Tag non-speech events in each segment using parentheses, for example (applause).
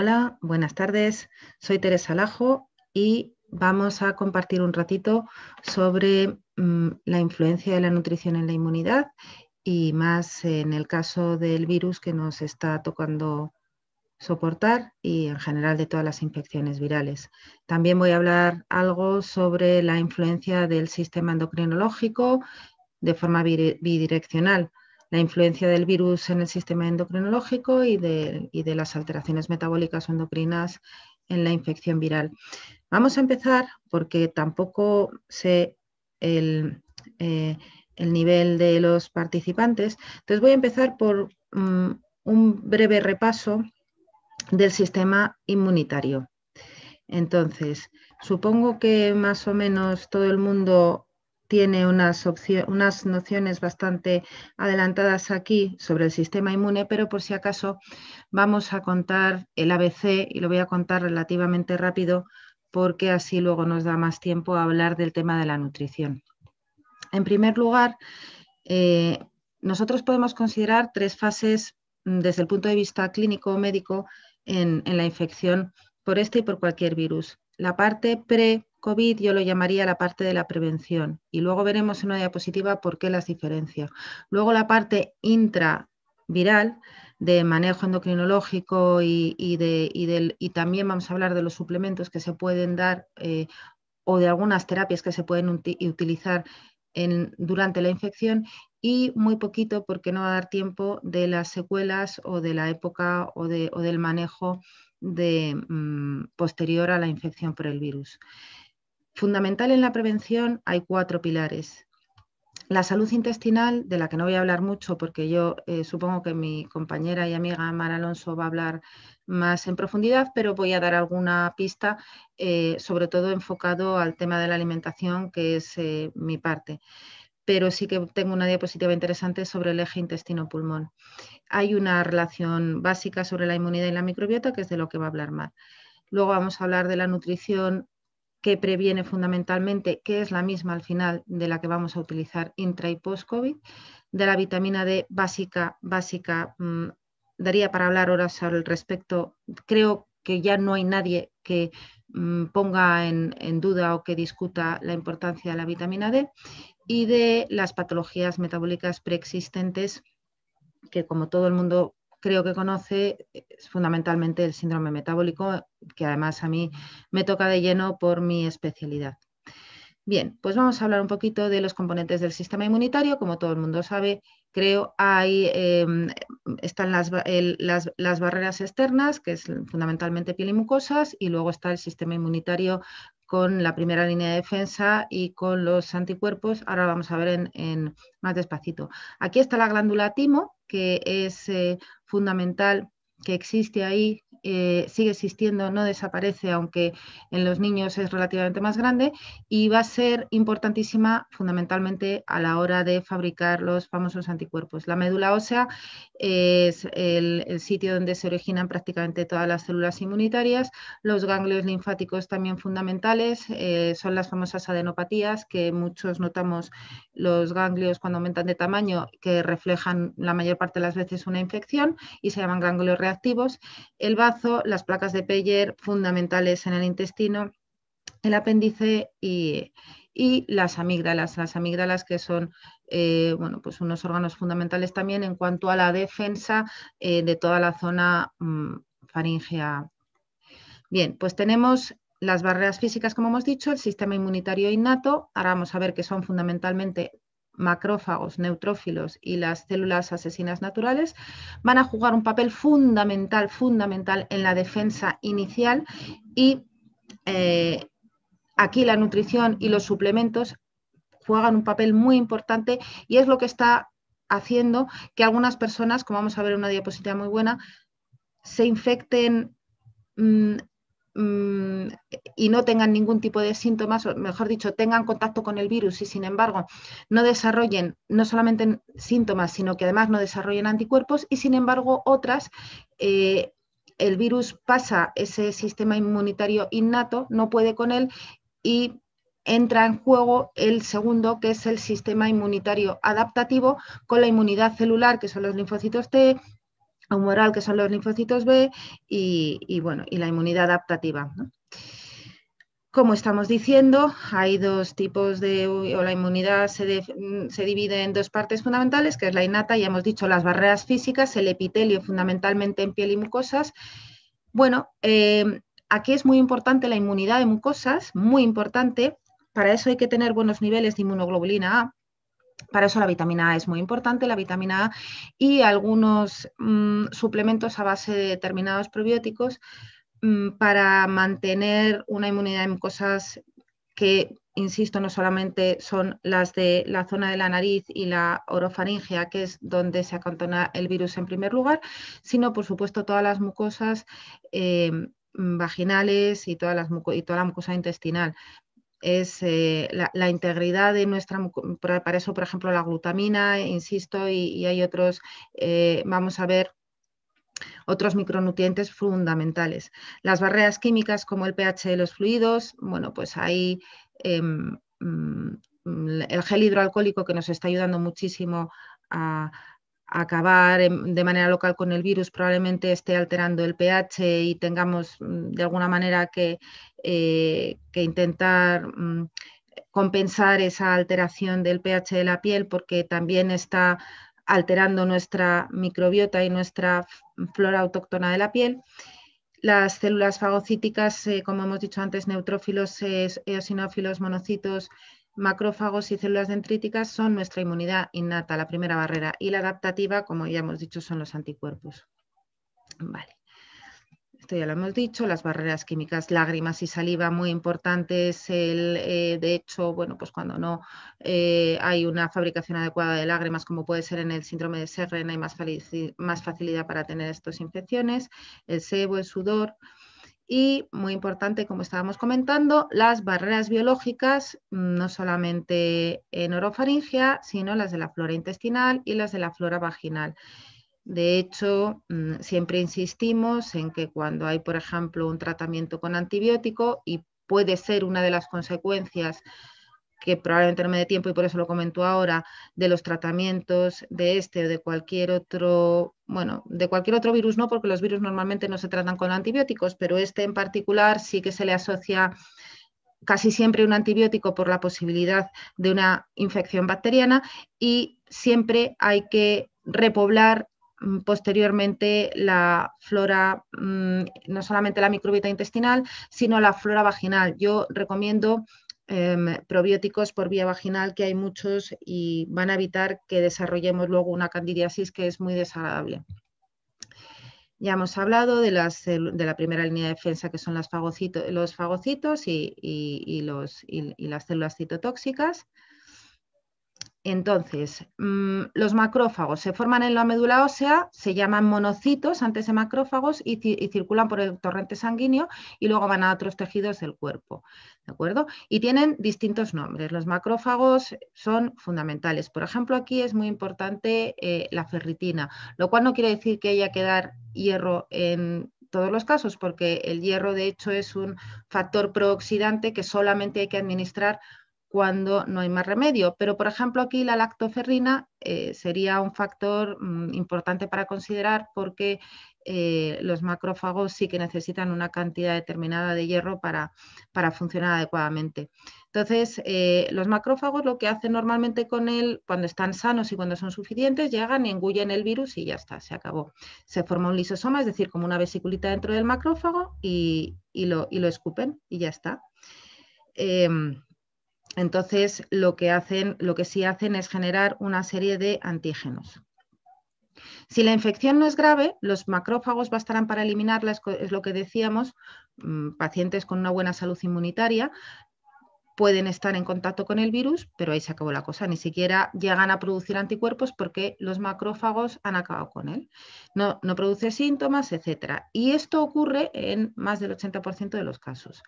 Hola, buenas tardes. Soy Teresa Lajo y vamos a compartir un ratito sobre mm, la influencia de la nutrición en la inmunidad y más en el caso del virus que nos está tocando soportar y en general de todas las infecciones virales. También voy a hablar algo sobre la influencia del sistema endocrinológico de forma bidireccional la influencia del virus en el sistema endocrinológico y de, de las alteraciones metabólicas o endocrinas en la infección viral. Vamos a empezar porque tampoco sé el, eh, nivel de los participantes. Entonces voy a empezar por mm, un breve repaso del sistema inmunitario. Entonces, supongo que más o menos todo el mundo tiene unas, unas nociones bastante adelantadas aquí sobre el sistema inmune, pero por si acaso vamos a contar el ABC y lo voy a contar relativamente rápido porque así luego nos da más tiempo a hablar del tema de la nutrición. En primer lugar, eh, nosotros podemos considerar tres fases mm, desde el punto de vista clínico o médico en, en la infección por este y por cualquier virus. La parte pre COVID yo lo llamaría la parte de la prevención y luego veremos en una diapositiva por qué las diferencias. Luego la parte intraviral de manejo endocrinológico y, de, del, y también vamos a hablar de los suplementos que se pueden dar eh, o de algunas terapias que se pueden utilizar durante la infección y muy poquito porque no va a dar tiempo de las secuelas o de la época o, del manejo mm, posterior a la infección por el virus. Fundamental en la prevención hay cuatro pilares. La salud intestinal, de la que no voy a hablar mucho porque yo eh, supongo que mi compañera y amiga Mar Alonso va a hablar más en profundidad, pero voy a dar alguna pista, eh, sobre todo enfocado al tema de la alimentación, que es eh, mi parte. Pero sí que tengo una diapositiva interesante sobre el eje intestino-pulmón. Hay una relación básica sobre la inmunidad y la microbiota, que es de lo que va a hablar Mar. Luego vamos a hablar de la nutrición que previene fundamentalmente, que es la misma al final de la que vamos a utilizar intra y post-COVID, de la vitamina D básica, básica, mm, daría para hablar horas al respecto. Creo que ya no hay nadie que mm, ponga en duda o que discuta la importancia de la vitamina D y de las patologías metabólicas preexistentes que como todo el mundo creo que conoce eh, fundamentalmente el síndrome metabólico, que además a mí me toca de lleno por mi especialidad. Bien, pues vamos a hablar un poquito de los componentes del sistema inmunitario. Como todo el mundo sabe, creo hay, eh, están las, barreras externas, que es fundamentalmente piel y mucosas, y luego está el sistema inmunitario con la primera línea de defensa y con los anticuerpos. Ahora vamos a ver en, más despacito. Aquí está la glándula timo, que es eh, fundamental que existe ahí eh, sigue existiendo, no desaparece, aunque en los niños es relativamente más grande, y va a ser importantísima fundamentalmente a la hora de fabricar los famosos anticuerpos. La médula ósea es el, sitio donde se originan prácticamente todas las células inmunitarias, los ganglios linfáticos también fundamentales, eh, son las famosas adenopatías que muchos notamos los ganglios cuando aumentan de tamaño, que reflejan la mayor parte de las veces una infección y se llaman ganglios activos, el bazo, las placas de Peyer fundamentales en el intestino, el apéndice y, las amígdalas, las amígdalas que son eh, bueno, pues unos órganos fundamentales también en cuanto a la defensa eh, de toda la zona mm, faríngea. Bien, pues tenemos las barreras físicas, como hemos dicho, el sistema inmunitario innato, ahora vamos a ver que son fundamentalmente macrófagos, neutrófilos y las células asesinas naturales van a jugar un papel fundamental, fundamental en la defensa inicial y eh, aquí la nutrición y los suplementos juegan un papel muy importante y es lo que está haciendo que algunas personas, como vamos a ver en una diapositiva muy buena, se infecten mm, Mm, y no tengan ningún tipo de síntomas, o mejor dicho, tengan contacto con el virus y sin embargo no desarrollen no solamente síntomas, sino que además no desarrollen anticuerpos y sin embargo otras... Eh, el virus pasa ese sistema inmunitario innato, no puede con él y entra en juego el segundo, que es el sistema inmunitario adaptativo, con la inmunidad celular, que son los linfocitos T, humoral, que son los linfocitos B, y, bueno, y la inmunidad adaptativa. Como estamos diciendo, hay dos tipos de, o la inmunidad mm, se, divide en dos partes fundamentales, que es la innata, ya hemos dicho, las barreras físicas, el epitelio fundamentalmente en piel y mucosas. Bueno, eh, aquí es muy importante la inmunidad de mucosas, muy importante. Para eso hay que tener buenos niveles de inmunoglobulina A, para eso la vitamina A es muy importante, la vitamina A y algunos mm, suplementos a base de determinados probióticos mm, para mantener una inmunidad en cosas que, insisto, no solamente son las de la zona de la nariz y la orofaringea, que es donde se acantona el virus en primer lugar, sino, por supuesto, todas las mucosas. Eh, vaginales y toda la mucosa intestinal es eh, la, integridad de nuestra para eso por ejemplo la glutamina, insisto, y, hay otros, eh, vamos a ver otros micronutrientes fundamentales. Las barreras químicas como el pH de los fluidos, bueno, pues hay em, mm, el gel hidroalcohólico que nos está ayudando muchísimo a, acabar de manera local con el virus probablemente esté alterando el pH y tengamos mm, de alguna manera que, eh, que intentar mm, compensar esa alteración del pH de la piel porque también está alterando nuestra microbiota y nuestra flora autóctona de la piel. Las células fagocíticas, eh, como hemos dicho antes, neutrófilos, eosinófilos, monocitos, macrófagos y células dendríticas son nuestra inmunidad innata, la primera barrera, y la adaptativa, como ya hemos dicho, son los anticuerpos. Vale. Esto ya lo hemos dicho, las barreras químicas, lágrimas y saliva, muy importantes. El, eh, de hecho, bueno, pues cuando no eh, hay una fabricación adecuada de lágrimas, como puede ser en el síndrome de Serren, hay más, más facilidad para tener estas infecciones. El sebo, el sudor, y, muy importante, como estábamos comentando, las barreras biológicas, mm, no solamente en orofaringia, sino las de la flora intestinal y las de la flora vaginal. De hecho, mm, siempre insistimos en que cuando hay, por ejemplo, un tratamiento con antibiótico y puede ser una de las consecuencias que probablemente no me dé tiempo y por eso lo comento ahora, de los tratamientos de este o de cualquier otro, bueno, de cualquier otro virus no, porque los virus normalmente no se tratan con antibióticos, pero este en particular sí que se le asocia casi siempre un antibiótico por la posibilidad de una infección bacteriana y siempre hay que repoblar mm, posteriormente la flora, mm, no solamente la microbiota intestinal, sino la flora vaginal. Yo recomiendo Em, probióticos por vía vaginal, que hay muchos y van a evitar que desarrollemos luego una candidiasis que es muy desagradable. Ya hemos hablado de, la primera línea de defensa que son los fagocitos y las células citotóxicas. Entonces, mm, los macrófagos se forman en la médula ósea, se llaman monocitos antes de macrófagos y, circulan por el torrente sanguíneo y luego van a otros tejidos del cuerpo. ¿De acuerdo? Y tienen distintos nombres. Los macrófagos son fundamentales. Por ejemplo, aquí es muy importante eh, la ferritina, lo cual no quiere decir que haya que dar hierro en todos los casos, porque el hierro de hecho es un factor prooxidante que solamente hay que administrar cuando no hay más remedio. Pero, por ejemplo, aquí la lactoferrina eh, sería un factor mm, importante para considerar porque eh, los macrófagos sí que necesitan una cantidad determinada de hierro para, para funcionar adecuadamente. Entonces, eh, los macrófagos lo que hacen normalmente con él, cuando están sanos y cuando son suficientes, llegan y engullen el virus y ya está, se acabó. Se forma un lisosoma, es decir, como una vesiculita dentro del macrófago y, lo, y lo, escupen y ya está. Em, entonces, lo que, hacen, lo que sí hacen es generar una serie de antígenos. Si la infección no es grave, los macrófagos bastarán para eliminarla, es lo que decíamos, mm, pacientes con una buena salud inmunitaria pueden estar en contacto con el virus, pero ahí se acabó la cosa, ni siquiera llegan a producir anticuerpos porque los macrófagos han acabado con él. No, no produce síntomas, etc. Y esto ocurre en más del 80% de los casos.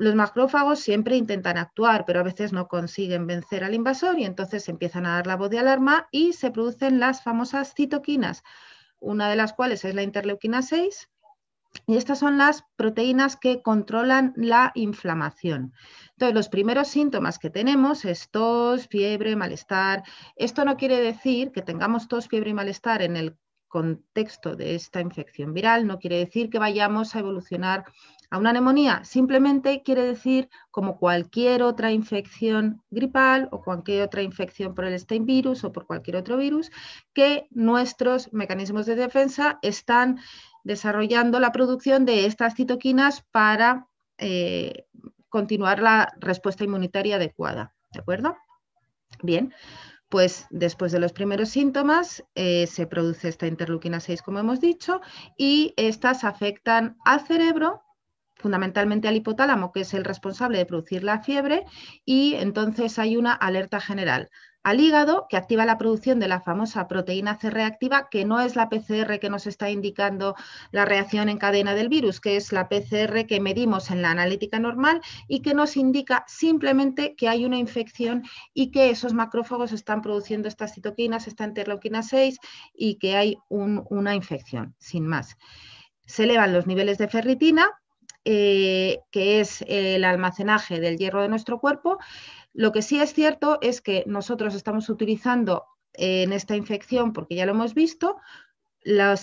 Los macrófagos siempre intentan actuar, pero a veces no consiguen vencer al invasor y entonces empiezan a dar la voz de alarma y se producen las famosas citoquinas, una de las cuales es la interleuquina 6, y estas son las proteínas que controlan la inflamación. Entonces, los primeros síntomas que tenemos es tos, fiebre, malestar. Esto no quiere decir que tengamos tos, fiebre y malestar en el contexto de esta infección viral. No quiere decir que vayamos a evolucionar a una neumonía, simplemente quiere decir como cualquier otra infección gripal o cualquier otra infección por el Stein virus o por cualquier otro virus, que nuestros mecanismos de defensa están desarrollando la producción de estas citoquinas para eh, continuar la respuesta inmunitaria adecuada. ¿De acuerdo? Bien, pues después de los primeros síntomas eh, se produce esta interleuquina 6, como hemos dicho, y estas afectan al cerebro, fundamentalmente al hipotálamo, que es el responsable de producir la fiebre, y entonces hay una alerta general al hígado, que activa la producción de la famosa proteína C reactiva, que no es la PCR que nos está indicando la reacción en cadena del virus, que es la PCR que medimos en la analítica normal y que nos indica simplemente que hay una infección y que esos macrófagos están produciendo estas citoquinas, esta interleuquina 6 y que hay una infección, sin más. Se elevan los niveles de ferritina, eh, que es el almacenaje del hierro de nuestro cuerpo, lo que sí es cierto es que nosotros estamos utilizando eh, en esta infección, porque ya lo hemos visto,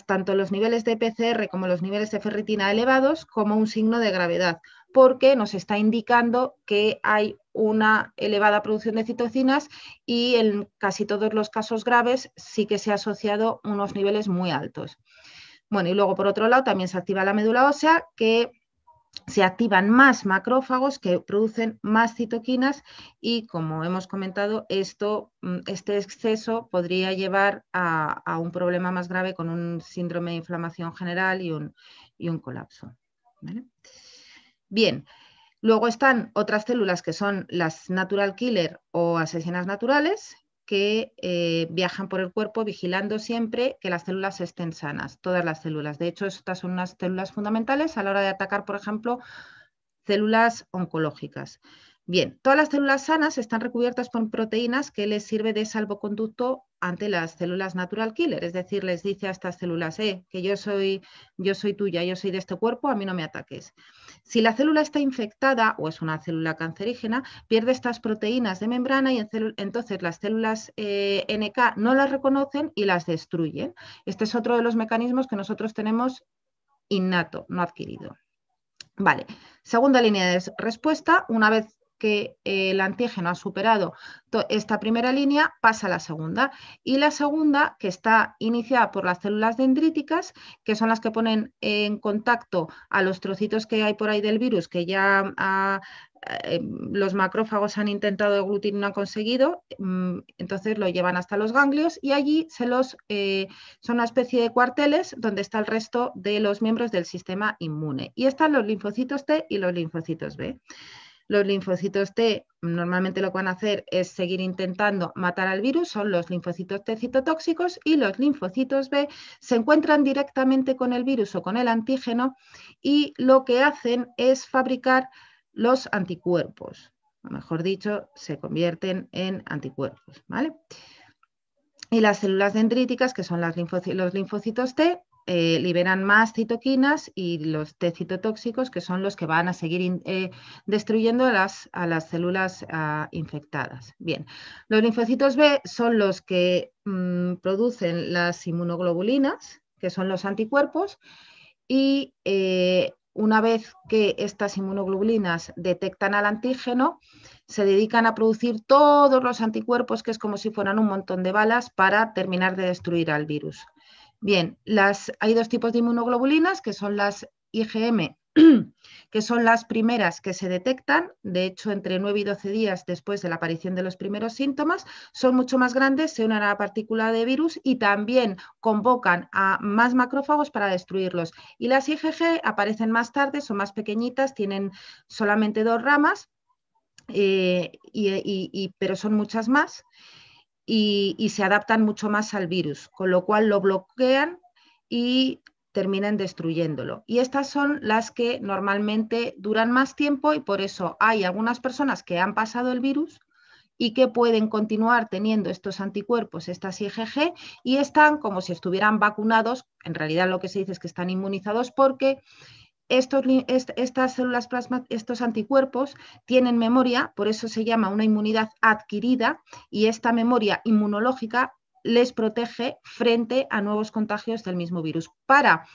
tanto los niveles de PCR como los niveles de ferritina elevados como un signo de gravedad, porque nos está indicando que hay una elevada producción de citocinas y en casi todos los casos graves sí que se ha asociado unos niveles muy altos. Bueno, y luego por otro lado también se activa la médula ósea, que se activan más macrófagos que producen más citoquinas y, como hemos comentado, esto, mm, este exceso podría llevar a, un problema más grave con un síndrome de inflamación general y un, colapso. Bien, luego están otras células que son las natural killer o asesinas naturales que eh, viajan por el cuerpo vigilando siempre que las células estén sanas, todas las células. De hecho, estas son unas células fundamentales a la hora de atacar, por ejemplo, células oncológicas. Bien, todas las células sanas están recubiertas por proteínas que les sirve de salvoconducto ante las células natural killer, es decir, les dice a estas células, eh, que yo soy, yo soy tuya, yo soy de este cuerpo, a mí no me ataques. Si la célula está infectada o es una célula cancerígena, pierde estas proteínas de membrana y entonces las células eh, NK no las reconocen y las destruyen. Este es otro de los mecanismos que nosotros tenemos innato, no adquirido. Vale, segunda línea de respuesta, una vez que eh, el antígeno ha superado esta primera línea, pasa a la segunda. Y la segunda, que está iniciada por las células dendríticas, que son las que ponen en contacto a los trocitos que hay por ahí del virus, que ya ah, eh, los macrófagos han intentado aglutinar y no han conseguido, mm, entonces lo llevan hasta los ganglios y allí se los, eh, son una especie de cuarteles donde está el resto de los miembros del sistema inmune. Y están los linfocitos T y los linfocitos B. Los linfocitos T normalmente lo que van a hacer es seguir intentando matar al virus, son los linfocitos T citotóxicos y los linfocitos B se encuentran directamente con el virus o con el antígeno y lo que hacen es fabricar los anticuerpos. O mejor dicho, se convierten en anticuerpos, ¿vale? Y las células dendríticas, que son los linfocitos T, eh, liberan más citoquinas y los T citotóxicos, que son los que van a seguir eh, destruyendo a las, a las células ah, infectadas. Bien, los linfocitos B son los que mm, producen las inmunoglobulinas, que son los anticuerpos, y eh, una vez que estas inmunoglobulinas detectan al antígeno, se dedican a producir todos los anticuerpos, que es como si fueran un montón de balas, para terminar de destruir al virus. Bien, hay dos tipos de inmunoglobulinas, que son las IgM, (clears throat) que son las primeras que se detectan, de hecho, entre 9 y 12 días después de la aparición de los primeros síntomas, son mucho más grandes, se unen a la partícula de virus y también convocan a más macrófagos para destruirlos. Y las IgG aparecen más tarde, son más pequeñitas, tienen solamente dos ramas, eh, pero son muchas más y, se adaptan mucho más al virus, con lo cual lo bloquean y terminan destruyéndolo. Y estas son las que normalmente duran más tiempo y por eso hay algunas personas que han pasado el virus y que pueden continuar teniendo estos anticuerpos, estas IgG, y están como si estuvieran vacunados, en realidad lo que se dice es que están inmunizados porque estas células plasma, estos anticuerpos tienen memoria, por eso se llama una inmunidad adquirida, y esta memoria inmunológica les protege frente a nuevos contagios del mismo virus. Para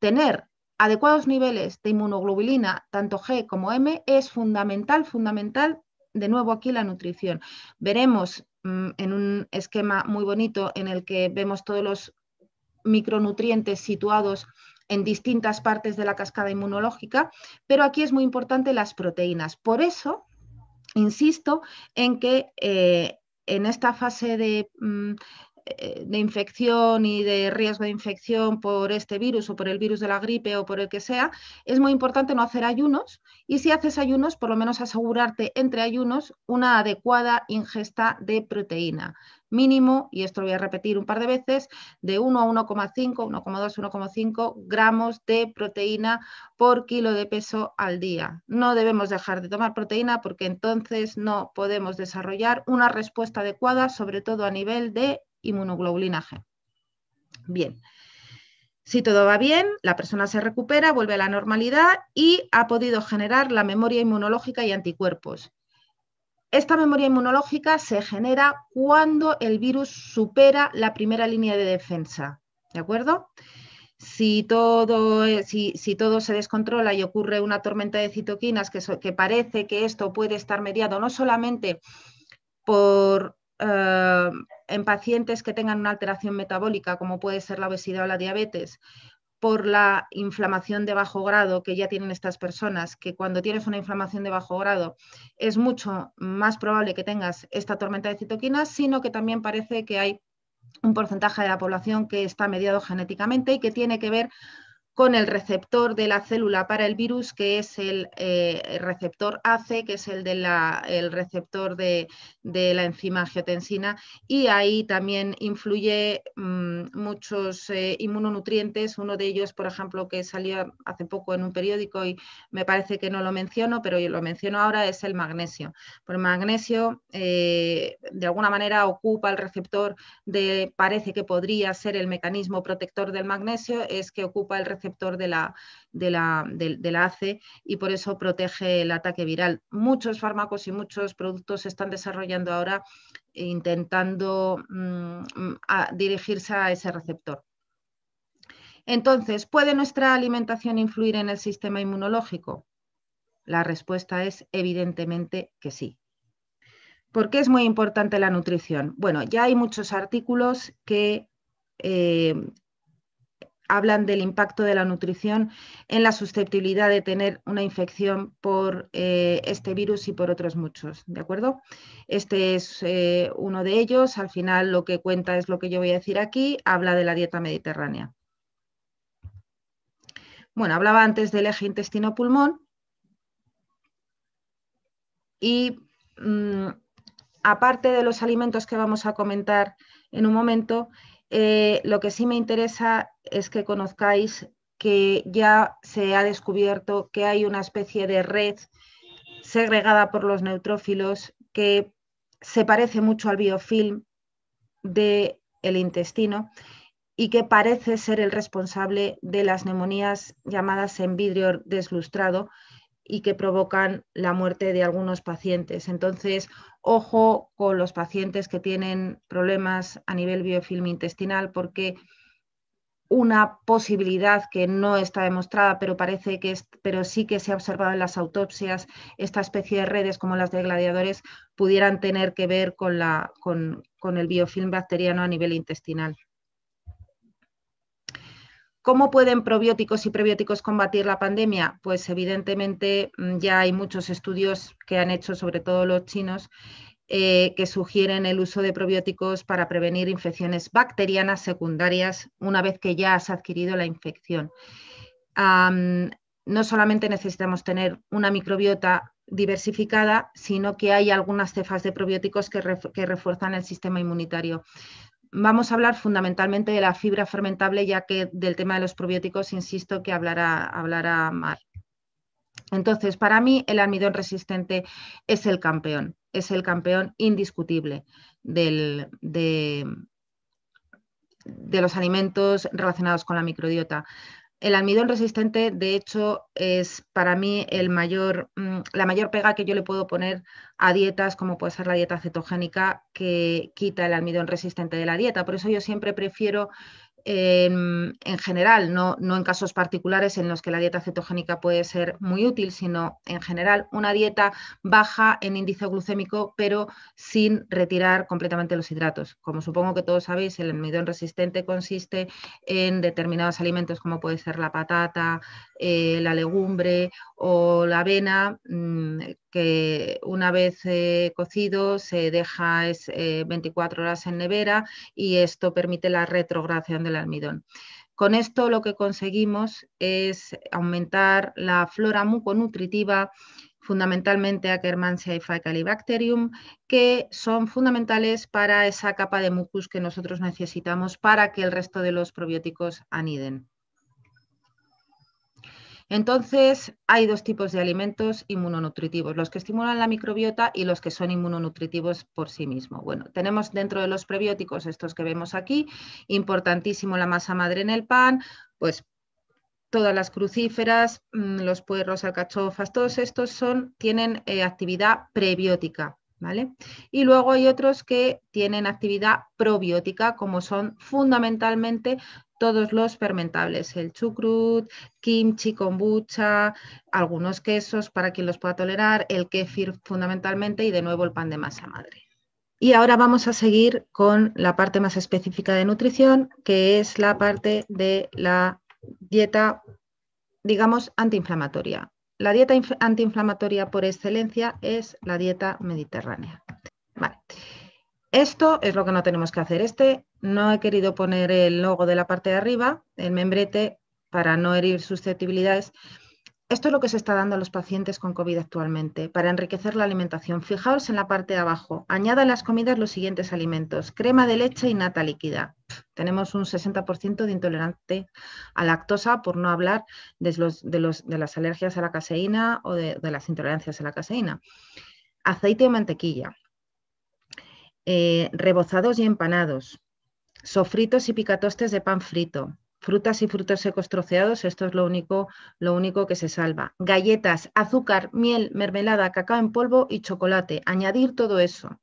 tener adecuados niveles de inmunoglobulina, tanto G como M, es fundamental, fundamental, de nuevo aquí la nutrición. Veremos mm, en un esquema muy bonito en el que vemos todos los micronutrientes situados en distintas partes de la cascada inmunológica, pero aquí es muy importante las proteínas. Por eso, insisto en que eh, en esta fase de... Mm, eh, de infección y de riesgo de infección por este virus o por el virus de la gripe o por el que sea, es muy importante no hacer ayunos y si haces ayunos, por lo menos asegurarte entre ayunos una adecuada ingesta de proteína mínimo, y esto lo voy a repetir un par de veces, de 1 a 1,5, 1,2, 1,5 gramos de proteína por kilo de peso al día. No debemos dejar de tomar proteína porque entonces no podemos desarrollar una respuesta adecuada, sobre todo a nivel de inmunoglobulinaje. Bien. Si todo va bien, la persona se recupera, vuelve a la normalidad y ha podido generar la memoria inmunológica y anticuerpos. Esta memoria inmunológica se genera cuando el virus supera la primera línea de defensa. ¿De acuerdo? Si todo, eh, si, todo, se descontrola y ocurre una tormenta de citoquinas, que, parece que esto puede estar mediado no solamente por, eh, en pacientes que tengan una alteración metabólica, como puede ser la obesidad o la diabetes, por la inflamación de bajo grado que ya tienen estas personas, que cuando tienes una inflamación de bajo grado es mucho más probable que tengas esta tormenta de citoquinas, sino que también parece que hay un porcentaje de la población que está mediado genéticamente y que tiene que ver con el receptor de la célula para el virus, que es el eh, receptor ACE, que es el, de receptor de, la enzima geotensina, y ahí también influye mm, muchos eh, inmunonutrientes, uno de ellos, por ejemplo, que salió hace poco en un periódico y me parece que no lo menciono, pero lo menciono ahora, es el magnesio. Por el magnesio, eh, de alguna manera, ocupa el receptor de, parece que podría ser el mecanismo protector del magnesio, es que ocupa el receptor receptor de la, de la, ACE y por eso protege el ataque viral. Muchos fármacos y muchos productos se están desarrollando ahora intentando mm, mm, dirigirse a ese receptor. Entonces, ¿puede nuestra alimentación influir en el sistema inmunológico? La respuesta es evidentemente que sí. ¿Por qué es muy importante la nutrición? Bueno, ya hay muchos artículos que eh, hablan del impacto de la nutrición en la susceptibilidad de tener una infección por eh, este virus y por otros muchos, ¿de acuerdo? Este es eh, uno de ellos, al final lo que cuenta es lo que yo voy a decir aquí, habla de la dieta mediterránea. Bueno, hablaba antes del eje intestino-pulmón y mm, aparte de los alimentos que vamos a comentar en un momento, eh, lo que sí me interesa es que conozcáis que ya se ha descubierto que hay una especie de red segregada por los neutrófilos que se parece mucho al biofilm del el intestino y que parece ser el responsable de las neumonías llamadas en vidrio deslustrado, y que provocan la muerte de algunos pacientes. Entonces, ojo con los pacientes que tienen problemas a nivel biofilm intestinal porque una posibilidad que no está demostrada, pero parece que pero sí que se ha observado en las autopsias, esta especie de redes como las de gladiadores pudieran tener que ver con, la, con el biofilm bacteriano a nivel intestinal. ¿Cómo pueden probióticos y prebióticos combatir la pandemia? Pues evidentemente mm, ya hay muchos estudios que han hecho, sobre todo los chinos, eh, que sugieren el uso de probióticos para prevenir infecciones bacterianas secundarias una vez que ya has adquirido la infección. no solamente necesitamos tener una microbiota diversificada, sino que hay algunas cefas de probióticos que, refuerzan el sistema inmunitario vamos a hablar fundamentalmente de la fibra fermentable, ya que del tema de los probióticos, insisto, que hablará, hablará Mar. Entonces, para mí el almidón resistente es el campeón, es el campeón indiscutible de los alimentos relacionados con la microbiota. El almidón resistente, de hecho, es para mí mm, la mayor pega que yo le puedo poner a dietas como puede ser la dieta cetogénica que quita el almidón resistente de la dieta. Por eso yo siempre prefiero en general, no, no en casos particulares en los que la dieta cetogénica puede ser muy útil, sino en general una dieta baja en índice glucémico, pero sin retirar completamente los hidratos. Como supongo que todos sabéis, el almidón resistente consiste en determinados alimentos como puede ser la patata, eh, la legumbre o la avena, mm, que una vez eh, cocido se deja es, 24 eh, horas en nevera y esto permite la retrogradación de almidón. Con esto lo que conseguimos es aumentar la flora muconutritiva, fundamentalmente Akkermansia y Faecalibacterium, que son fundamentales para esa capa de mucus que nosotros necesitamos para que el resto de los probióticos aniden. Entonces, hay dos tipos de alimentos inmunonutritivos, los que estimulan la microbiota y los que son inmunonutritivos por sí mismos. Bueno, tenemos dentro de los prebióticos estos que vemos aquí, importantísimo la masa madre en el pan, pues todas las crucíferas, mm, los puerros, alcachofas, todos estos son, tienen eh, actividad prebiótica. Y luego hay otros que tienen actividad probiótica, como son fundamentalmente todos los fermentables, el chucrut, kimchi, kombucha, algunos quesos para quien los pueda tolerar, el kefir fundamentalmente y de nuevo el pan de masa madre. Y ahora vamos a seguir con la parte más específica de nutrición, que es la parte de la dieta, digamos, antiinflamatoria la dieta antiinflamatoria por excelencia es la dieta mediterránea. Vale. Esto es lo que no tenemos que hacer. Este no he querido poner el logo de la parte de arriba, el membrete, para no herir susceptibilidades, esto es lo que se está dando a los pacientes con COVID actualmente para enriquecer la alimentación. Fijaos en la parte de abajo. Añada a las comidas los siguientes alimentos. Crema de leche y nata líquida. Tenemos un 60% de intolerante a lactosa, por no hablar de, de, las alergias a la caseína o de, las intolerancias a la caseína. Aceite o mantequilla. Eh, rebozados y empanados. Sofritos y picatostes de pan frito frutas y frutos secos troceados, esto es lo único, lo único que se salva. Galletas, azúcar, miel, mermelada, cacao en polvo y chocolate, añadir todo eso.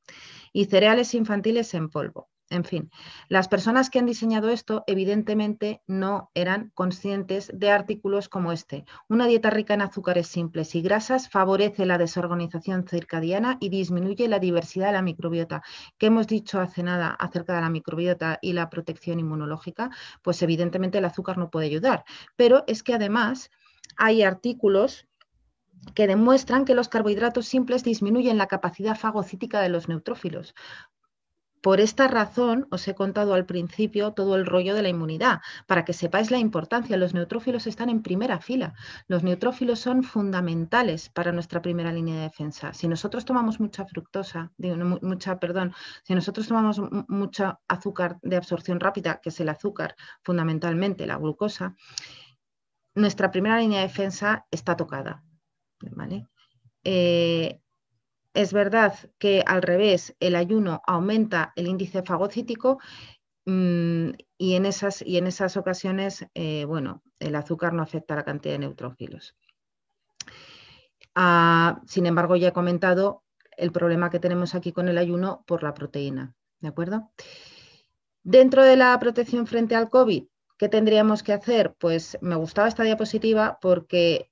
Y cereales infantiles en polvo. En fin, las personas que han diseñado esto evidentemente no eran conscientes de artículos como este. Una dieta rica en azúcares simples y grasas favorece la desorganización circadiana y disminuye la diversidad de la microbiota. ¿Qué hemos dicho hace nada acerca de la microbiota y la protección inmunológica? Pues evidentemente el azúcar no puede ayudar. Pero es que además hay artículos que demuestran que los carbohidratos simples disminuyen la capacidad fagocítica de los neutrófilos. Por esta razón os he contado al principio todo el rollo de la inmunidad, para que sepáis la importancia. Los neutrófilos están en primera fila. Los neutrófilos son fundamentales para nuestra primera línea de defensa. Si nosotros tomamos mucha fructosa, digo, mucha, perdón, si nosotros tomamos mucha azúcar de absorción rápida, que es el azúcar fundamentalmente, la glucosa, nuestra primera línea de defensa está tocada. ¿vale? Eh, es verdad que al revés, el ayuno aumenta el índice fagocítico mm, y, en esas, y, en esas, ocasiones, eh, bueno, el azúcar no afecta la cantidad de neutrófilos. Ah, sin embargo, ya he comentado el problema que tenemos aquí con el ayuno por la proteína, ¿de acuerdo? Dentro de la protección frente al COVID, ¿qué tendríamos que hacer? Pues me gustaba esta diapositiva porque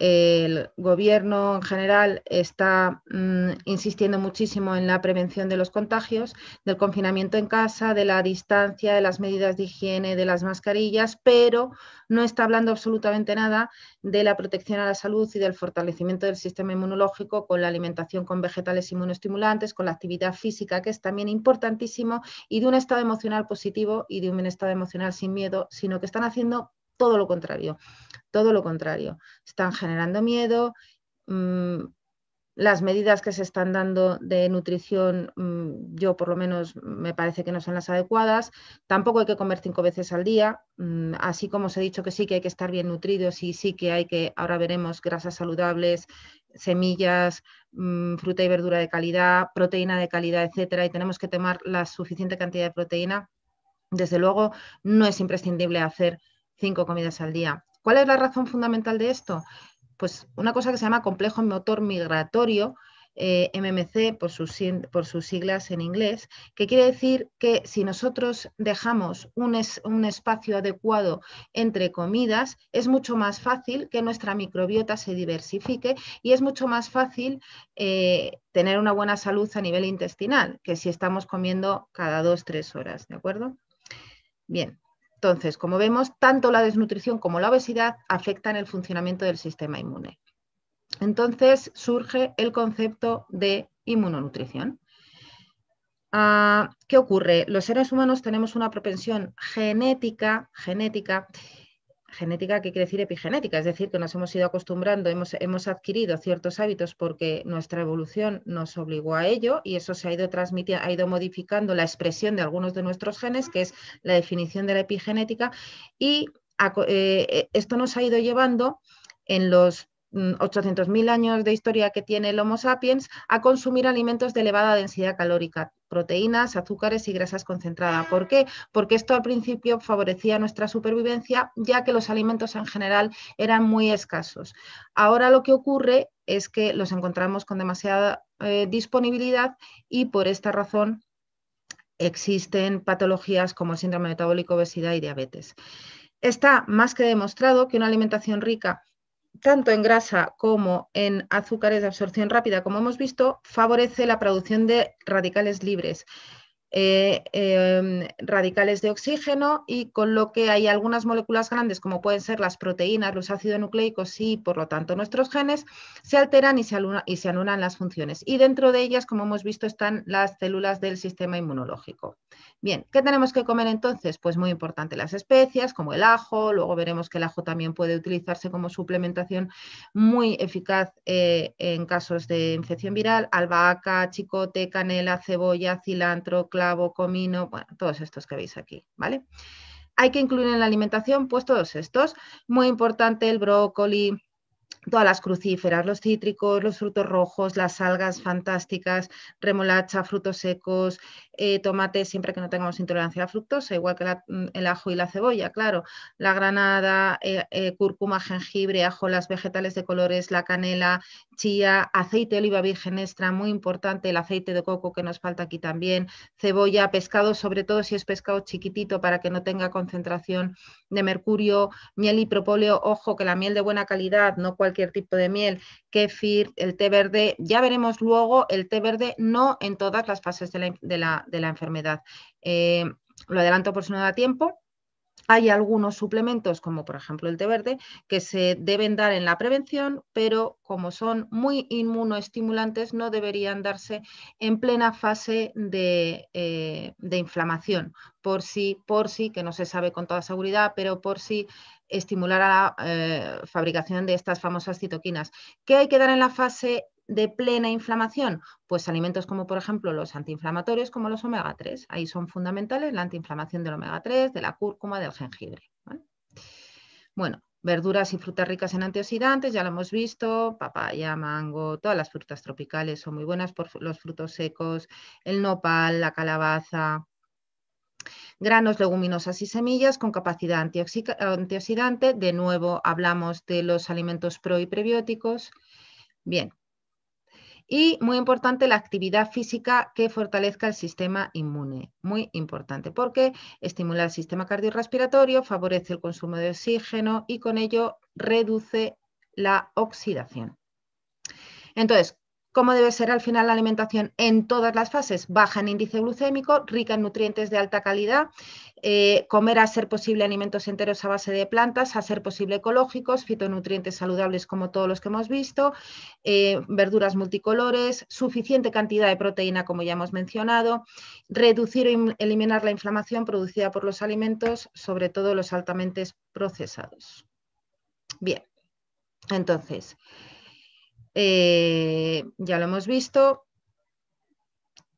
el gobierno en general está mm, insistiendo muchísimo en la prevención de los contagios, del confinamiento en casa, de la distancia, de las medidas de higiene, de las mascarillas, pero no está hablando absolutamente nada de la protección a la salud y del fortalecimiento del sistema inmunológico con la alimentación con vegetales inmunostimulantes, con la actividad física, que es también importantísimo, y de un estado emocional positivo y de un estado emocional sin miedo, sino que están haciendo todo lo contrario, todo lo contrario. Están generando miedo, mm, las medidas que se están dando de nutrición, mm, yo por lo menos me parece que no son las adecuadas. Tampoco hay que comer cinco veces al día, mm, así como os he dicho que sí que hay que estar bien nutridos y sí que hay que, ahora veremos, grasas saludables, semillas, fruta y verdura de calidad, proteína de calidad, etcétera, y tenemos que tomar la suficiente cantidad de proteína. Desde luego, no es imprescindible hacer cinco comidas al día. ¿Cuál es la razón fundamental de esto? Pues una cosa que se llama complejo motor migratorio, eh, MMC por sus, por sus, siglas en inglés, que quiere decir que si nosotros dejamos un, espacio adecuado entre comidas, es mucho más fácil que nuestra microbiota se diversifique y es mucho más fácil eh, tener una buena salud a nivel intestinal que si estamos comiendo cada dos, tres horas, ¿de acuerdo? Bien, entonces, como vemos, tanto la desnutrición como la obesidad afectan el funcionamiento del sistema inmune. Entonces surge el concepto de inmunonutrición. Ah, ¿Qué ocurre? Los seres humanos tenemos una propensión genética, genética genética qué quiere decir epigenética, es decir, que nos hemos ido acostumbrando, hemos, hemos, adquirido ciertos hábitos porque nuestra evolución nos obligó a ello y eso se ha ido transmitiendo, ha ido modificando la expresión de algunos de nuestros genes, que es la definición de la epigenética, y eh, eh, esto nos ha ido llevando en los 800.000 mm, años de historia que tiene el Homo sapiens a consumir alimentos de elevada densidad calórica, proteínas, azúcares y grasas concentradas. ¿Por qué? Porque esto al principio favorecía nuestra supervivencia, ya que los alimentos en general eran muy escasos. Ahora lo que ocurre es que los encontramos con demasiada eh, disponibilidad y por esta razón existen patologías como síndrome metabólico, obesidad y diabetes. Está más que demostrado que una alimentación rica tanto en grasa como en azúcares de absorción rápida, como hemos visto, favorece la producción de radicales libres eh, em, radicales de oxígeno y con lo que hay algunas moléculas grandes como pueden ser las proteínas, los ácidos nucleicos y por lo tanto nuestros genes se alteran y se, anulan las funciones. Y dentro de ellas, como hemos visto, están las células del sistema inmunológico. Bien, ¿qué tenemos que comer entonces? Pues muy importante las especias como el ajo, luego veremos que el ajo también puede utilizarse como suplementación muy eficaz eh, en casos de infección viral, albahaca, chicote, canela, cebolla, cilantro, clavo, comino, bueno, todos estos que veis aquí, ¿vale? Hay que incluir en la alimentación pues todos estos, muy importante el brócoli, todas las crucíferas, los cítricos, los frutos rojos, las algas fantásticas, remolacha, frutos secos, eh, tomates siempre que no tengamos intolerancia a la fructosa, igual que mm, el ajo y la cebolla, claro, la granada, eh, eh, cúrcuma, jengibre, ajo, las vegetales de colores, la canela, chía, aceite de oliva virgen extra, muy importante, el aceite de coco que nos falta aquí también, cebolla, pescado, sobre todo si es pescado chiquitito para que no tenga concentración de mercurio, miel y propóleo, ojo que la miel de buena calidad, no cualquier tipo de miel, kefir, el té verde, ya veremos luego el té verde no en todas las fases de la, enfermedad. Eh, lo adelanto por si no da tiempo, hay algunos suplementos, como por ejemplo el té verde, que se deben dar en la prevención, pero como son muy inmunoestimulantes, no deberían darse en plena fase de, eh, de inflamación, por si, por si, que no se sabe con toda seguridad, pero por si estimular a la eh, fabricación de estas famosas citoquinas. ¿Qué hay que dar en la fase de plena inflamación? Pues alimentos como por ejemplo los antiinflamatorios como los omega 3. Ahí son fundamentales la antiinflamación del omega 3, de la cúrcuma, del jengibre. Bueno, verduras y frutas ricas en antioxidantes, ya lo hemos visto, papaya, mango, todas las frutas tropicales son muy buenas, por los frutos secos, el nopal, la calabaza, Granos, leguminosas y semillas con capacidad antioxidante. De nuevo hablamos de los alimentos pro y prebióticos. Bien, y muy importante, la actividad física que fortalezca el sistema inmune. Muy importante, porque estimula el sistema cardiorrespiratorio, favorece el consumo de oxígeno y con ello reduce la oxidación. Entonces, ¿Cómo debe ser al final la alimentación en todas las fases? Baja en índice glucémico, rica en nutrientes de alta calidad, eh, comer a ser posible alimentos enteros a base de plantas, a ser posible ecológicos, fitonutrientes saludables como todos los que hemos visto, eh, verduras multicolores, suficiente cantidad de proteína como ya hemos mencionado, reducir o eliminar la inflamación producida por los alimentos, sobre todo los altamente procesados. Bien, entonces... Eh, ya lo hemos visto,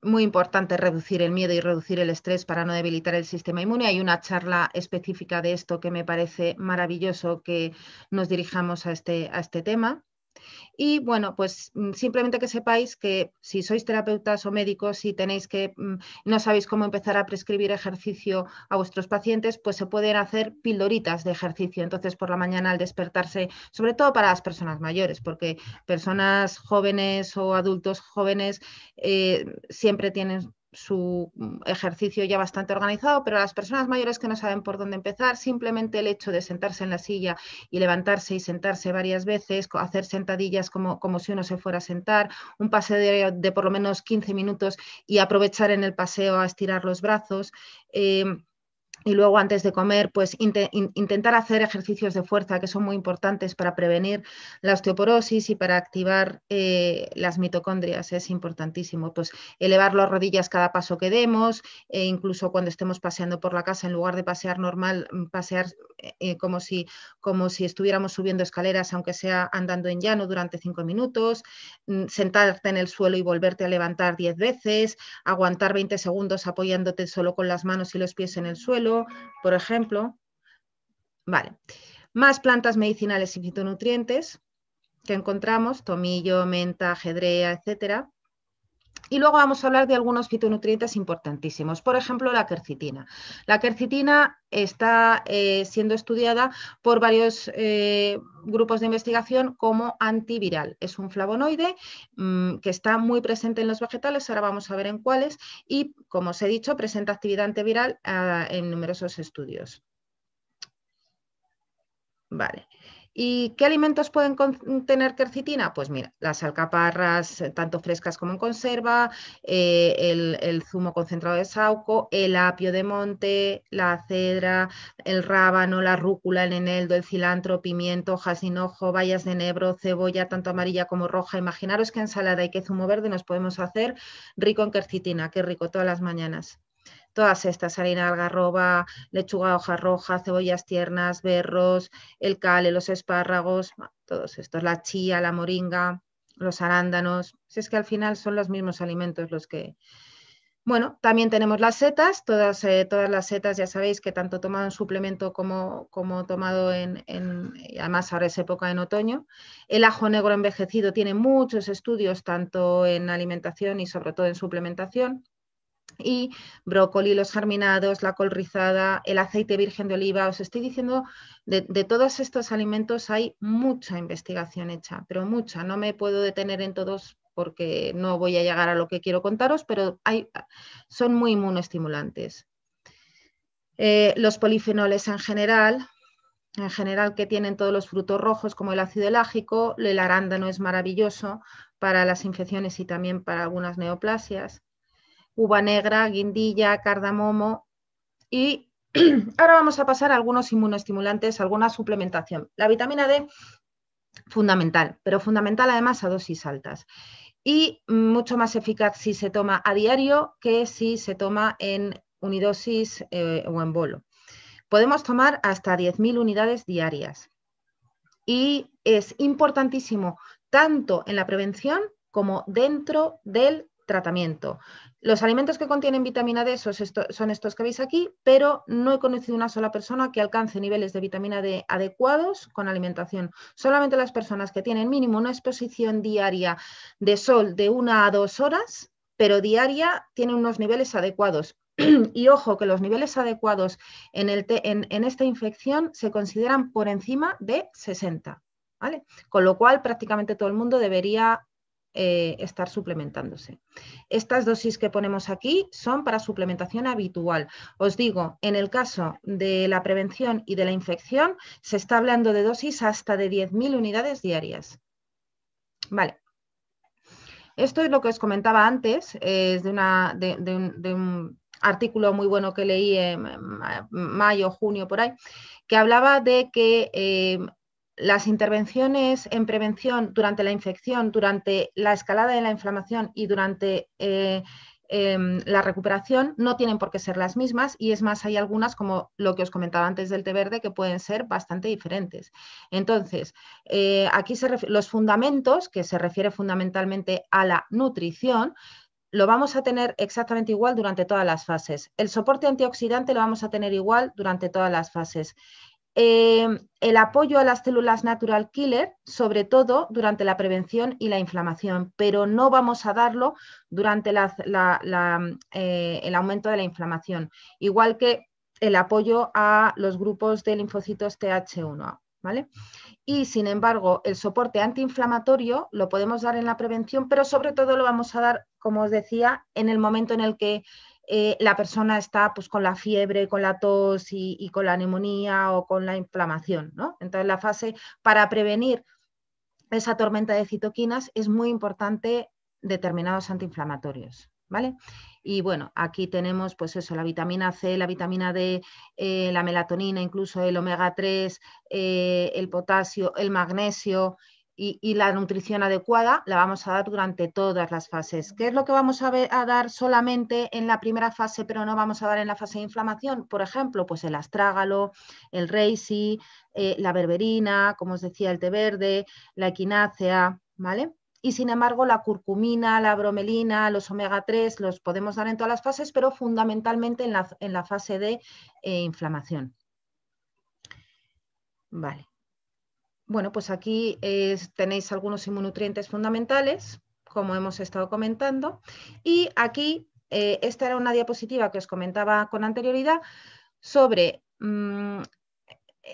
muy importante reducir el miedo y reducir el estrés para no debilitar el sistema inmune. Hay una charla específica de esto que me parece maravilloso que nos dirijamos a este, este tema. Y bueno, pues mm, simplemente que sepáis que si sois terapeutas o médicos y tenéis que mm, no sabéis cómo empezar a prescribir ejercicio a vuestros pacientes, pues se pueden hacer pildoritas de ejercicio. Entonces, por la mañana al despertarse, sobre todo para las personas mayores, porque personas jóvenes o adultos jóvenes eh, siempre tienen su mm, ejercicio ya bastante organizado, pero a las personas mayores que no saben por dónde empezar, simplemente el hecho de sentarse en la silla y levantarse y sentarse varias veces, hacer sentadillas como, como si uno se fuera a sentar, un paseo de, por lo menos 15 minutos y aprovechar en el paseo a estirar los brazos. Em, y luego antes de comer, pues intentar hacer ejercicios de fuerza que son muy importantes para prevenir la osteoporosis y para activar eh, las mitocondrias, es importantísimo. Pues elevar las rodillas cada paso que demos, e incluso cuando estemos paseando por la casa, en lugar de pasear normal, mm, pasear eh, eh, como, si, como si estuviéramos subiendo escaleras, aunque sea andando en llano durante cinco minutos, mm, sentarte en el suelo y volverte a levantar diez veces, aguantar 20 segundos apoyándote solo con las manos y los pies en el suelo por ejemplo. Vale. Más plantas medicinales y fitonutrientes que encontramos, tomillo, menta, ajedrea, etcétera. Y luego vamos a hablar de algunos fitonutrientes importantísimos, por ejemplo, la quercitina. La quercitina está eh, siendo estudiada por varios eh, grupos de investigación como antiviral. Es un flavonoide mm, que está muy presente en los vegetales, ahora vamos a ver en cuáles, y como os he dicho, presenta actividad antiviral ah, en numerosos estudios. Vale. ¿Y qué alimentos pueden contener quercitina? Pues mira, las alcaparras, eh, tanto frescas como en conserva, eh, el, zumo concentrado de sauco, el apio de monte, la cedra, el rábano, la rúcula, el eneldo, el cilantro, pimiento, hojas de hinojo, bayas de enebro, cebolla, tanto amarilla como roja. Imaginaros qué ensalada y qué zumo verde nos podemos hacer rico en quercitina. Qué rico todas las mañanas todas estas, harina de algarroba, lechuga hoja roja, cebollas tiernas, berros, el cale, los espárragos, todos estos, la chía, la moringa, los arándanos, es que al final son los mismos alimentos los que... Bueno, también tenemos las setas, todas, eh, todas las setas ya sabéis que tanto tomado en suplemento como, como tomado en, en, además ahora es época en otoño. El ajo negro envejecido tiene muchos estudios tanto en alimentación y sobre todo en suplementación y brócoli, los germinados, la col rizada, el aceite virgen de oliva. Os estoy diciendo, de, todos estos alimentos hay mucha investigación hecha, pero mucha. No me puedo detener en todos porque no voy a llegar a lo que quiero contaros, pero son muy inmunoestimulantes. Eh, los polifenoles en general, en general que tienen todos los frutos rojos como el ácido elágico, el arándano es maravilloso para las infecciones y también para algunas neoplasias uva negra, guindilla, cardamomo y (clears throat) ahora vamos a pasar a algunos inmunostimulantes, alguna suplementación. La vitamina D fundamental, pero fundamental además a dosis altas y mucho más eficaz si se toma a diario que si se toma en unidosis eh, o en bolo. Podemos tomar hasta 10.000 unidades diarias y es importantísimo tanto en la prevención como dentro del tratamiento. Los alimentos que contienen vitamina D son, estos que veis aquí, pero no he conocido una sola persona que alcance niveles de vitamina D adecuados con alimentación. Solamente las personas que tienen mínimo una exposición diaria de sol de una a dos horas, pero diaria, tienen unos niveles adecuados. (clears throat) Y ojo que los niveles adecuados en, en esta infección se consideran por encima de 60. ¿Vale? Con lo cual prácticamente todo el mundo debería eh, estar suplementándose. Estas dosis que ponemos aquí son para suplementación habitual. Os digo, en el caso de la prevención y de la infección, se está hablando de dosis hasta de 10.000 unidades diarias. Vale. Esto es lo que os comentaba antes, es de, un, artículo muy bueno que leí en mayo, junio, por ahí, que hablaba de que eh, las intervenciones en prevención durante la infección, durante la escalada de la inflamación y durante eh, em, la recuperación no tienen por qué ser las mismas y es más, hay algunas como lo que os comentaba antes del té verde que pueden ser bastante diferentes. Entonces, eh, aquí se los fundamentos, que se refiere fundamentalmente a la nutrición, lo vamos a tener exactamente igual durante todas las fases. El soporte antioxidante lo vamos a tener igual durante todas las fases. Em, el apoyo a las células natural killer, sobre todo durante la prevención y la inflamación, pero no vamos a darlo durante mm, eh, el aumento de la inflamación, igual que el apoyo a los grupos de linfocitos TH1A. ¿Vale? Y sin embargo, el soporte antiinflamatorio lo podemos dar en la prevención, pero sobre todo lo vamos a dar, como os decía, en el momento en el que eh, la persona está pues, con la fiebre, con la tos y, con la neumonía o con la inflamación. ¿no? Entonces, la fase para prevenir esa tormenta de citoquinas es muy importante determinados antiinflamatorios. ¿Vale? Y bueno, aquí tenemos pues eso, la vitamina C, la vitamina D, eh, la melatonina, incluso el omega 3, eh, el potasio, el magnesio, y, la nutrición adecuada la vamos a dar durante todas las fases. ¿Qué es lo que vamos a, dar solamente en la primera fase, pero no vamos a dar en la fase de inflamación? Por ejemplo, pues el astrágalo, el reisi, eh, la berberina, como os decía, el té verde, la equinácea, ¿vale? Y sin embargo, la curcumina, la bromelina, los omega 3 los podemos dar en todas las fases, pero fundamentalmente en la, en la fase de eh, inflamación. Vale. Bueno, pues aquí eh, tenéis algunos inmunutrientes fundamentales, como hemos estado comentando, y aquí eh, esta era una diapositiva que os comentaba con anterioridad sobre mm,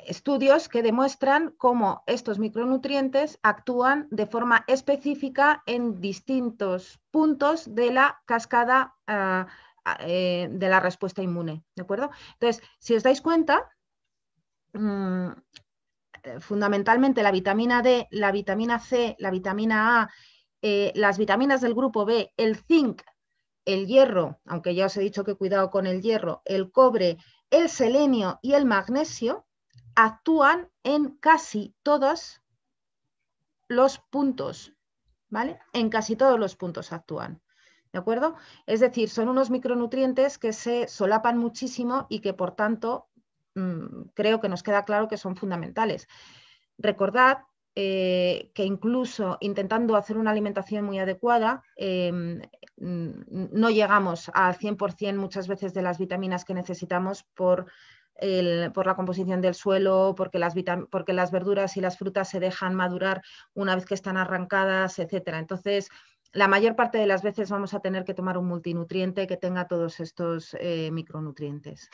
estudios que demuestran cómo estos micronutrientes actúan de forma específica en distintos puntos de la cascada ah, ah, eh, de la respuesta inmune. ¿De acuerdo? Entonces, si os dais cuenta, mm, eh, fundamentalmente la vitamina D, la vitamina C, la vitamina A, eh, las vitaminas del grupo B, el zinc, el hierro, aunque ya os he dicho que cuidado con el hierro, el cobre, el selenio y el magnesio, actúan en casi todos los puntos, ¿vale? En casi todos los puntos actúan. ¿De acuerdo? Es decir, son unos micronutrientes que se solapan muchísimo y que por tanto Mm, creo que nos queda claro que son fundamentales. Recordad eh, que incluso intentando hacer una alimentación muy adecuada, eh, mm, no llegamos al 100% muchas veces de las vitaminas que necesitamos por, la composición del suelo, porque las, verduras y las frutas se dejan madurar una vez que están arrancadas, etc. Entonces, la mayor parte de las veces vamos a tener que tomar un multinutriente que tenga todos estos eh, micronutrientes.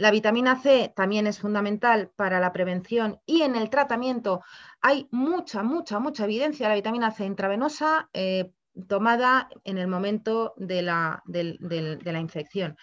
La vitamina C también es fundamental para la prevención y en el tratamiento hay mucha, mucha, mucha evidencia de la vitamina C intravenosa eh, tomada en el momento de la, la infección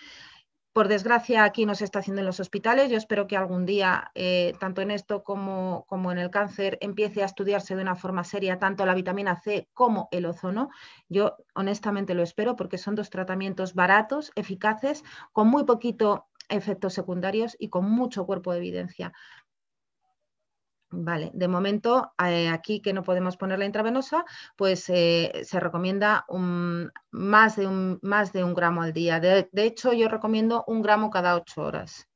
por desgracia aquí no se está haciendo en los hospitales. Yo espero que algún día, eh, tanto en esto como, como, en el cáncer, empiece a estudiarse de una forma seria tanto la vitamina C como el ozono. Yo honestamente lo espero porque son dos tratamientos baratos, eficaces, con muy poquito efectos secundarios y con mucho cuerpo de evidencia. Vale, de momento eh, aquí que no podemos poner la intravenosa, pues eh, se recomienda un, más, de un, más, de gramo al día. De, hecho, yo recomiendo un gramo cada ocho horas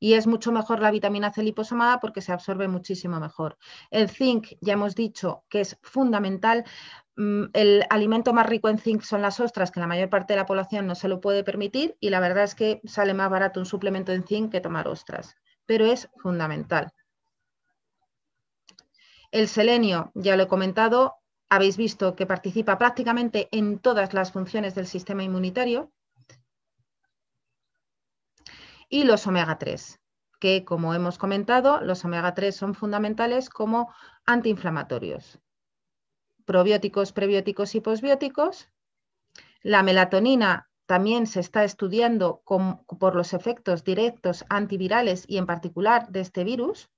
y es mucho mejor la vitamina C liposomada porque se absorbe muchísimo mejor. El zinc, ya hemos dicho que es fundamental. Mm, el alimento más rico en zinc son las ostras, que la mayor parte de la población no se lo puede permitir y la verdad es que sale más barato un suplemento en zinc que tomar ostras, pero es fundamental. El selenio, ya lo he comentado, habéis visto que participa prácticamente en todas las funciones del sistema inmunitario, y los omega 3, que como hemos comentado, los omega 3 son fundamentales como antiinflamatorios, probióticos, prebióticos y posbióticos. La melatonina también se está estudiando por los efectos directos antivirales y en particular de este virus.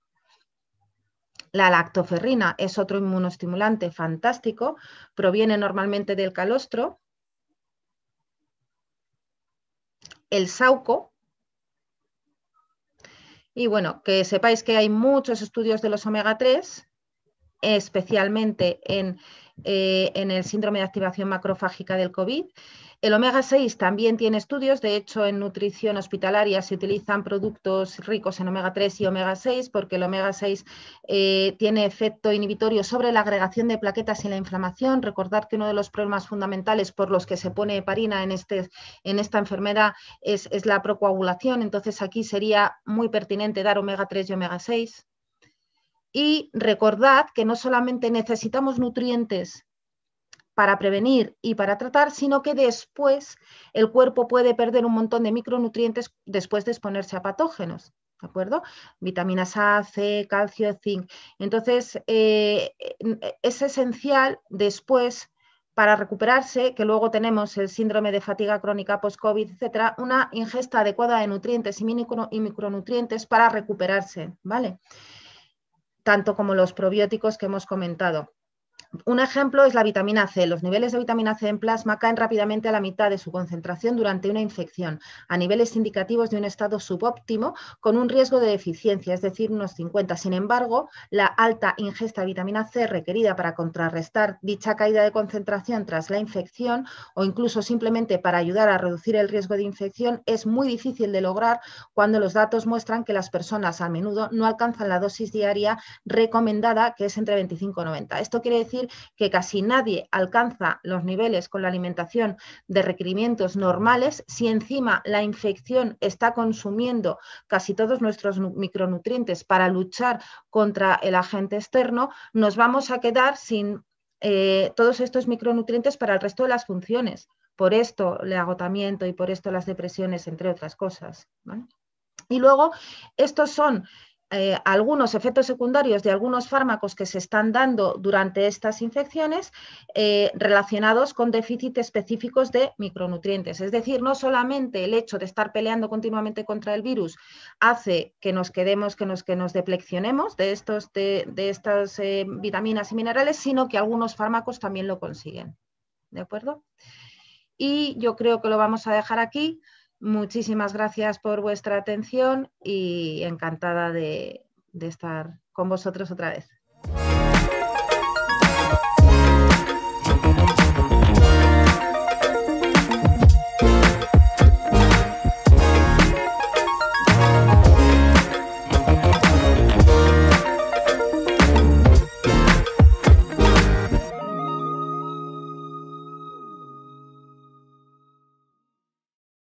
La lactoferrina es otro inmunostimulante fantástico, proviene normalmente del calostro. El sauco, y bueno, que sepáis que hay muchos estudios de los omega 3, especialmente en eh, en el síndrome de activación macrofágica del COVID. El omega 6 también tiene estudios, de hecho en nutrición hospitalaria se utilizan productos ricos en omega 3 y omega 6 porque el omega 6 eh, tiene efecto inhibitorio sobre la agregación de plaquetas y la inflamación. Recordar que uno de los problemas fundamentales por los que se pone heparina en, este, en esta enfermedad es, es la procoagulación, entonces aquí sería muy pertinente dar omega 3 y omega 6. Y recordad que no solamente necesitamos nutrientes para prevenir y para tratar, sino que después el cuerpo puede perder un montón de micronutrientes después de exponerse a patógenos. ¿De acuerdo? Vitaminas A, C, calcio, zinc. Entonces, eh, es esencial después para recuperarse, que luego tenemos el síndrome de fatiga crónica post-COVID, etcétera, una ingesta adecuada de nutrientes y micronutrientes para recuperarse, ¿vale? tanto como los probióticos que hemos comentado un ejemplo es la vitamina C. Los niveles de vitamina C en plasma caen rápidamente a la mitad de su concentración durante una infección, a niveles indicativos de un estado subóptimo con un riesgo de deficiencia, es decir, unos 50. Sin embargo, la alta ingesta de vitamina C requerida para contrarrestar dicha caída de concentración tras la infección o incluso simplemente para ayudar a reducir el riesgo de infección es muy difícil de lograr cuando los datos muestran que las personas a menudo no alcanzan la dosis diaria recomendada, que es entre 25 y 90. Esto quiere decir que casi nadie alcanza los niveles con la alimentación de requerimientos normales. Si encima la infección está consumiendo casi todos nuestros micronutrientes para luchar contra el agente externo, nos vamos a quedar sin eh, todos estos micronutrientes para el resto de las funciones. Por esto el agotamiento y por esto las depresiones, entre otras cosas. Y luego, estos son eh, algunos efectos secundarios de algunos fármacos que se están dando durante estas infecciones eh, relacionados con déficit específicos de micronutrientes. Es decir, no solamente el hecho de estar peleando continuamente contra el virus hace que nos quedemos, que nos, que nos depleccionemos de, estos, de, estas eh, vitaminas y minerales, sino que algunos fármacos también lo consiguen. ¿De acuerdo? Y yo creo que lo vamos a dejar aquí. Muchísimas gracias por vuestra atención y encantada de, estar con vosotros otra vez.